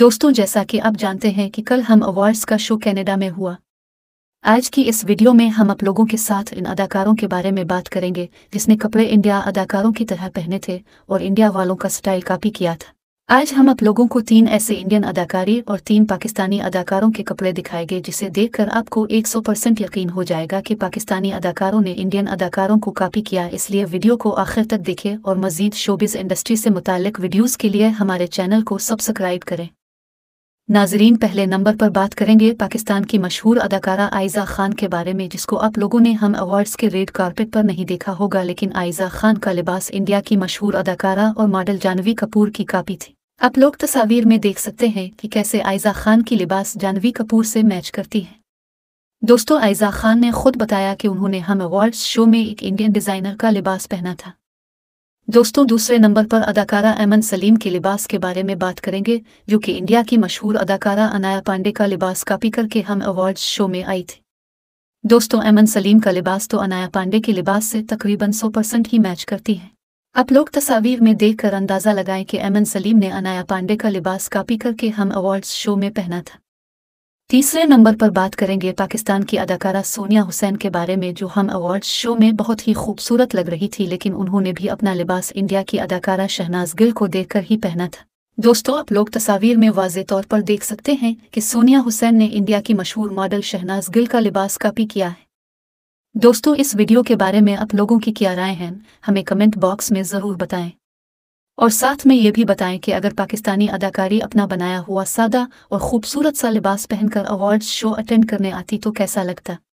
दोस्तों जैसा कि आप जानते हैं कि कल हम अवार्ड्स का शो कनाडा में हुआ आज की इस वीडियो में हम आप लोगों के साथ इन अदाकारों के बारे में बात करेंगे जिसने कपड़े इंडिया अदाकारों की तरह पहने थे और इंडिया वालों का स्टाइल कापी किया था आज हम आप लोगों को तीन ऐसे इंडियन अदाकारी और तीन पाकिस्तानी अदाकारों के कपड़े दिखाएंगे जिसे देखकर आपको 100 परसेंट यकीन हो जाएगा कि पाकिस्तानी अदाकारों ने इंडियन अदाकारों को कॉपी किया इसलिए वीडियो को आखिर तक देखें और मजीद शोबिज इंडस्ट्री से मुतालिक वीडियोस के लिए हमारे चैनल को सब्सक्राइब करें नाजरीन पहले नंबर पर बात करेंगे पाकिस्तान की मशहूर अदाकारा आयजा खान के बारे में जिसको आप लोगों ने हम अवार्ड्स के रेड कारपेट पर नहीं देखा होगा लेकिन आयजा खान का लिबास इंडिया की मशहूर अदाकारा और मॉडल जानवी कपूर की कापी थी आप लोग तस्वीर में देख सकते हैं कि कैसे आयजा खान की लिबास जानवी कपूर से मैच करती है दोस्तों आयजा खान ने खुद बताया कि उन्होंने हम अवार्ड्स शो में एक इंडियन डिज़ाइनर का लिबास पहना था दोस्तों दूसरे नंबर पर अदाकारा अमन सलीम के लिबास के बारे में बात करेंगे जो कि इंडिया की मशहूर अदाकारा अनाया पांडे का लिबास कापी करके हम अवार्ड्स शो में आई थी दोस्तों अमन सलीम का लिबास तो अनाया पांडे के लिबास से तकरीबन सौ परसेंट ही मैच करती है आप लोग तस्वीर में देखकर अंदाज़ा लगाएं कि अमन सलीम ने अनाया पांडे का लिबास कापी करके हम अवार्ड्स शो में पहना था तीसरे नंबर पर बात करेंगे पाकिस्तान की अदाकारा सोनिया हुसैन के बारे में जो हम अवार्ड शो में बहुत ही खूबसूरत लग रही थी लेकिन उन्होंने भी अपना लिबास इंडिया की अदाकारा शहनाज गिल को देखकर ही पहना था दोस्तों आप लोग तस्वीर में वाज तौर पर देख सकते हैं कि सोनिया हुसैन ने इंडिया की मशहूर मॉडल शहनाज गिल का लिबास कापी किया है दोस्तों इस वीडियो के बारे में आप लोगों की क्या राय है हमें कमेंट बॉक्स में ज़रूर बताएं और साथ में ये भी बताएं कि अगर पाकिस्तानी अदाकारी अपना बनाया हुआ सादा और खूबसूरत सा लिबास पहनकर अवार्ड शो अटेंड करने आती तो कैसा लगता